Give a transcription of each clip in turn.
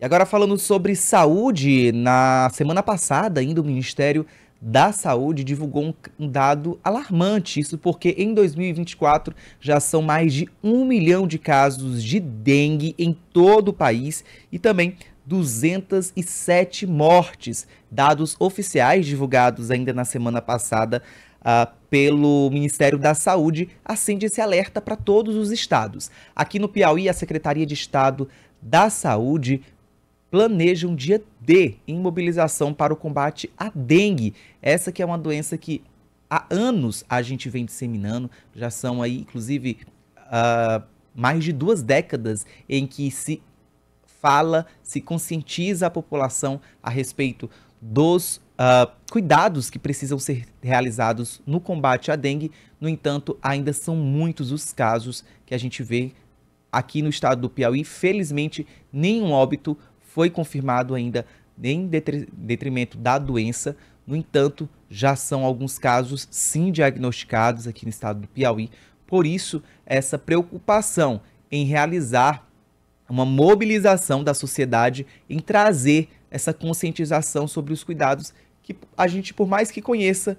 E agora falando sobre saúde, na semana passada ainda o Ministério da Saúde divulgou um dado alarmante, isso porque em 2024 já são mais de um milhão de casos de dengue em todo o país e também 207 mortes, dados oficiais divulgados ainda na semana passada Uh, pelo Ministério da Saúde, acende assim esse alerta para todos os estados. Aqui no Piauí, a Secretaria de Estado da Saúde planejam dia D imobilização para o combate à dengue. Essa que é uma doença que há anos a gente vem disseminando, já são aí, inclusive, uh, mais de duas décadas em que se fala, se conscientiza a população a respeito dos uh, cuidados que precisam ser realizados no combate à dengue. No entanto, ainda são muitos os casos que a gente vê aqui no estado do Piauí. Felizmente, nenhum óbito, foi confirmado ainda em detrimento da doença. No entanto, já são alguns casos sim diagnosticados aqui no estado do Piauí. Por isso, essa preocupação em realizar uma mobilização da sociedade em trazer essa conscientização sobre os cuidados que a gente, por mais que conheça,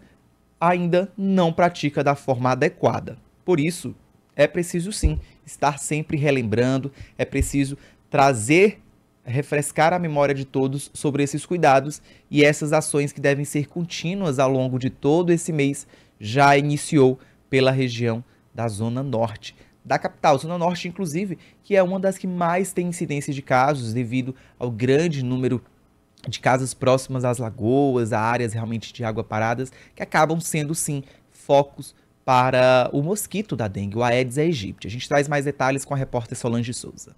ainda não pratica da forma adequada. Por isso, é preciso sim estar sempre relembrando, é preciso trazer refrescar a memória de todos sobre esses cuidados e essas ações que devem ser contínuas ao longo de todo esse mês, já iniciou pela região da Zona Norte da capital, Zona Norte, inclusive, que é uma das que mais tem incidência de casos devido ao grande número de casas próximas às lagoas, a áreas realmente de água paradas, que acabam sendo, sim, focos para o mosquito da dengue, o Aedes aegypti. A gente traz mais detalhes com a repórter Solange Souza.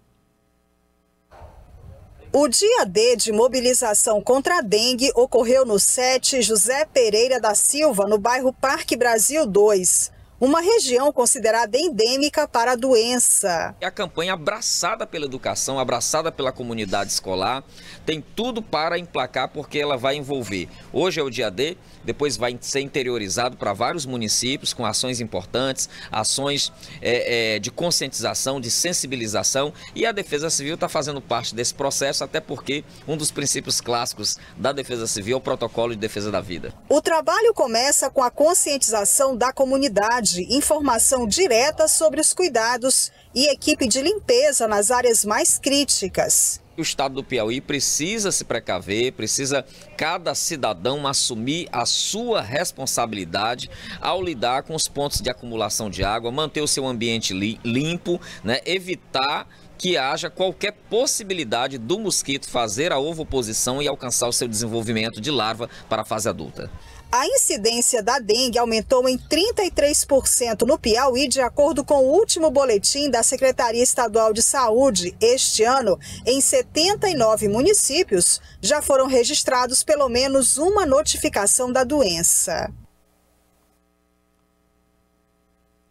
O dia D de mobilização contra a dengue ocorreu no SET José Pereira da Silva, no bairro Parque Brasil 2 uma região considerada endêmica para a doença. A campanha abraçada pela educação, abraçada pela comunidade escolar, tem tudo para emplacar porque ela vai envolver. Hoje é o dia D, depois vai ser interiorizado para vários municípios com ações importantes, ações é, é, de conscientização, de sensibilização e a Defesa Civil está fazendo parte desse processo, até porque um dos princípios clássicos da Defesa Civil é o protocolo de defesa da vida. O trabalho começa com a conscientização da comunidade informação direta sobre os cuidados e equipe de limpeza nas áreas mais críticas. O estado do Piauí precisa se precaver, precisa cada cidadão assumir a sua responsabilidade ao lidar com os pontos de acumulação de água, manter o seu ambiente limpo, né, evitar que haja qualquer possibilidade do mosquito fazer a ovoposição e alcançar o seu desenvolvimento de larva para a fase adulta. A incidência da dengue aumentou em 33% no Piauí, de acordo com o último boletim da Secretaria Estadual de Saúde. Este ano, em 79 municípios, já foram registrados pelo menos uma notificação da doença.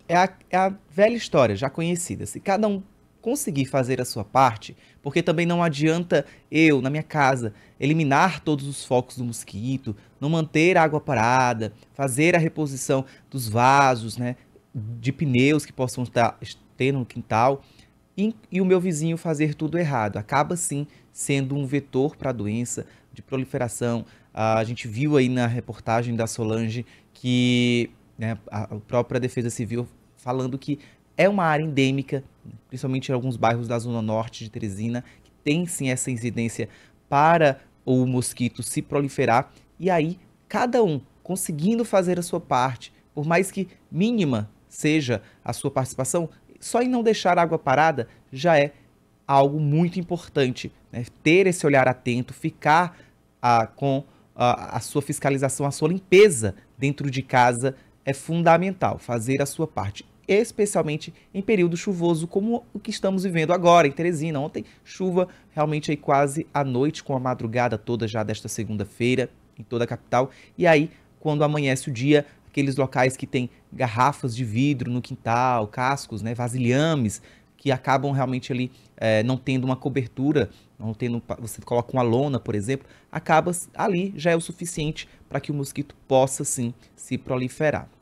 É a, é a velha história, já conhecida. Se cada um conseguir fazer a sua parte, porque também não adianta eu, na minha casa, eliminar todos os focos do mosquito, não manter a água parada, fazer a reposição dos vasos, né, de pneus que possam estar tendo no quintal, e, e o meu vizinho fazer tudo errado. Acaba sim sendo um vetor para a doença, de proliferação. Ah, a gente viu aí na reportagem da Solange que né, a própria Defesa Civil falando que é uma área endêmica, principalmente em alguns bairros da Zona Norte de Teresina, que tem sim essa incidência para o mosquito se proliferar. E aí, cada um conseguindo fazer a sua parte, por mais que mínima seja a sua participação, só em não deixar a água parada já é algo muito importante. Né? Ter esse olhar atento, ficar ah, com ah, a sua fiscalização, a sua limpeza dentro de casa é fundamental, fazer a sua parte especialmente em período chuvoso como o que estamos vivendo agora em Teresina. Ontem, chuva realmente aí quase à noite, com a madrugada toda já desta segunda-feira em toda a capital. E aí, quando amanhece o dia, aqueles locais que tem garrafas de vidro no quintal, cascos, né, vasilhames, que acabam realmente ali é, não tendo uma cobertura, não tendo, você coloca uma lona, por exemplo, acaba ali já é o suficiente para que o mosquito possa sim se proliferar.